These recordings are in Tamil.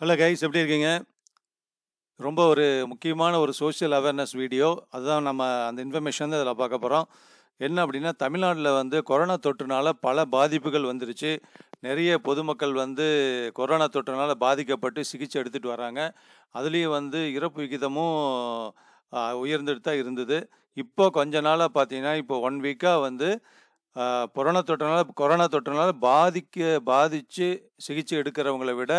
ஹலோ கைஸ் எப்படி இருக்கீங்க ரொம்ப ஒரு முக்கியமான ஒரு சோஷியல் அவேர்னஸ் வீடியோ அதுதான் நம்ம அந்த இன்ஃபர்மேஷன் தான் இதில் பார்க்க போகிறோம் என்ன அப்படின்னா தமிழ்நாட்டில் வந்து கொரோனா தொற்றுனால பல பாதிப்புகள் வந்துருச்சு நிறைய பொதுமக்கள் வந்து கொரோனா தொற்றுனால பாதிக்கப்பட்டு சிகிச்சை எடுத்துகிட்டு வராங்க அதுலேயும் வந்து இறப்பு விகிதமும் உயர்ந்துட்டு தான் இருந்தது இப்போ கொஞ்ச நாளாக பார்த்தீங்கன்னா இப்போ ஒன் வீக்காக வந்து கொரோனா தொற்றுனால கொரோனா தொற்றுனால பாதிக்க பாதித்து சிகிச்சை எடுக்கிறவங்களை விட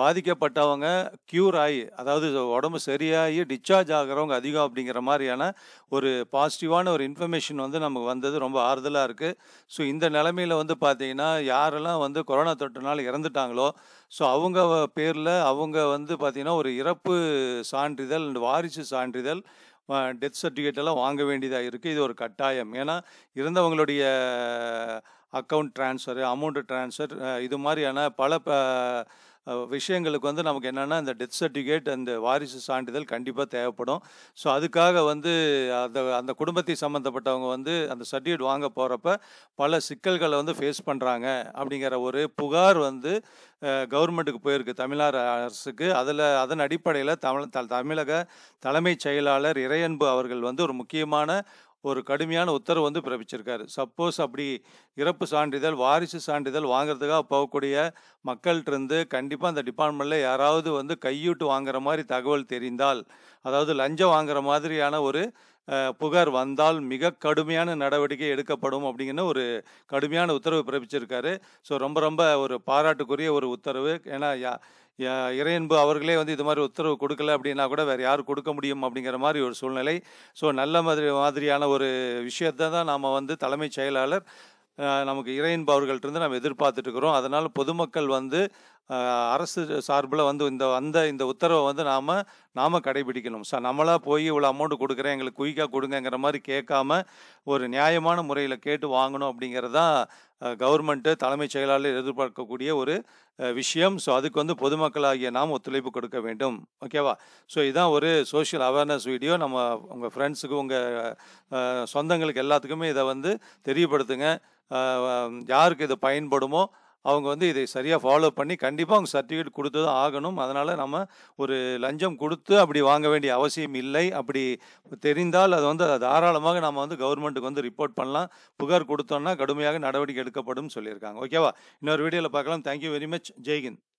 பாதிக்கப்பட்டவங்க க்யூர் ஆகி அதாவது உடம்பு சரியாகி டிஸ்சார்ஜ் ஆகிறவங்க அதிகம் அப்படிங்கிற மாதிரியான ஒரு பாசிட்டிவான ஒரு இன்ஃபர்மேஷன் வந்து நமக்கு வந்தது ரொம்ப ஆறுதலாக இருக்குது ஸோ இந்த நிலமையில் வந்து பார்த்திங்கன்னா யாரெல்லாம் வந்து கொரோனா தொற்றுனால் இறந்துட்டாங்களோ ஸோ அவங்க பேரில் அவங்க வந்து பார்த்திங்கன்னா ஒரு இறப்பு சான்றிதழ் வாரிசு சான்றிதழ் டெத் சர்டிஃபிகேட் எல்லாம் வாங்க வேண்டியதாக இருக்குது இது ஒரு கட்டாயம் ஏன்னா இருந்தவங்களுடைய அக்கௌண்ட் டிரான்ஸ்ஃபரு அமௌண்ட்டு டிரான்ஸ்ஃபர் இது மாதிரியான பல விஷயங்களுக்கு வந்து நமக்கு என்னென்னா இந்த டெத் சர்டிஃபிகேட் அந்த வாரிசு சான்றிதழ் கண்டிப்பாக தேவைப்படும் ஸோ அதுக்காக வந்து அந்த அந்த குடும்பத்தை சம்மந்தப்பட்டவங்க வந்து அந்த சர்டிஃபிகேட் வாங்க போகிறப்ப பல சிக்கல்களை வந்து ஃபேஸ் பண்ணுறாங்க அப்படிங்கிற ஒரு புகார் வந்து கவர்மெண்ட்டுக்கு போயிருக்கு தமிழ்நாடு அரசுக்கு அதில் அதன் அடிப்படையில் தமிழ் தமிழக தலைமைச் செயலாளர் இறையன்பு அவர்கள் வந்து ஒரு முக்கியமான ஒரு கடுமையான உத்தரவு வந்து பிறப்பிச்சிருக்காரு சப்போஸ் அப்படி இறப்பு சான்றிதழ் வாரிசு சான்றிதழ் வாங்குறதுக்காக போகக்கூடிய மக்கள்கிட்டருந்து கண்டிப்பாக அந்த டிபார்ட்மெண்ட்டில் யாராவது வந்து கையூட்டு வாங்குற மாதிரி தகவல் தெரிந்தால் அதாவது லஞ்சம் வாங்குற மாதிரியான ஒரு புகார் வந்தால் மிக கடுமையான நடவடிக்கை எடுக்கப்படும் அப்படிங்கிற ஒரு கடுமையான உத்தரவு பிறப்பிச்சிருக்காரு ஸோ ரொம்ப ரொம்ப ஒரு பாராட்டுக்குரிய ஒரு உத்தரவு ஏன்னா இறையன்பு அவர்களே வந்து இது மாதிரி உத்தரவு கொடுக்கல அப்படின்னா கூட வேறு யார் கொடுக்க முடியும் அப்படிங்கிற மாதிரி ஒரு சூழ்நிலை ஸோ நல்ல மாதிரி மாதிரியான ஒரு விஷயத்த தான் நாம் வந்து தலைமைச் செயலாளர் நமக்கு இறையன்பு அவர்கள்ட்டிருந்து நம்ம எதிர்பார்த்துட்ருக்குறோம் அதனால் பொதுமக்கள் வந்து அரசு சார்பில் வந்து இந்த அந்த இந்த உத்தரவை வந்து நாம் நாம் கடைபிடிக்கணும் சார் நம்மளாக போய் இவ்வளோ அமௌண்ட் கொடுக்குறேன் எங்களுக்கு குயிக்காக கொடுங்கங்கிற மாதிரி கேட்காம ஒரு நியாயமான முறையில் கேட்டு வாங்கணும் அப்படிங்கிறது தான் கவர்மெண்ட்டு தலைமைச் செயலாளர் எதிர்பார்க்கக்கூடிய ஒரு விஷயம் ஸோ அதுக்கு வந்து பொதுமக்களாகிய நாம் ஒத்துழைப்பு கொடுக்க வேண்டும் ஓகேவா ஸோ இதுதான் ஒரு சோஷியல் அவேர்னஸ் வீடியோ நம்ம உங்கள் ஃப்ரெண்ட்ஸுக்கு உங்கள் சொந்தங்களுக்கு எல்லாத்துக்குமே இதை வந்து தெரியப்படுத்துங்க யாருக்கு இது பயன்படுமோ அவங்க வந்து இதை சரியாக ஃபாலோ பண்ணி கண்டிப்பாக அவங்க சர்டிஃபிகேட் கொடுத்து தான் ஆகணும் அதனால் நம்ம ஒரு லஞ்சம் கொடுத்து அப்படி வாங்க வேண்டிய அவசியம் இல்லை அப்படி தெரிந்தால் அது வந்து தாராளமாக நம்ம வந்து கவர்மெண்ட்டுக்கு வந்து ரிப்போர்ட் பண்ணலாம் புகார் கொடுத்தோன்னா கடுமையாக நடவடிக்கை எடுக்கப்படும் சொல்லியிருக்காங்க ஓகேவா இன்னொரு வீடியோவில் பார்க்கலாம் தேங்க்யூ வெரி மச் ஜெய்ஹிந்த்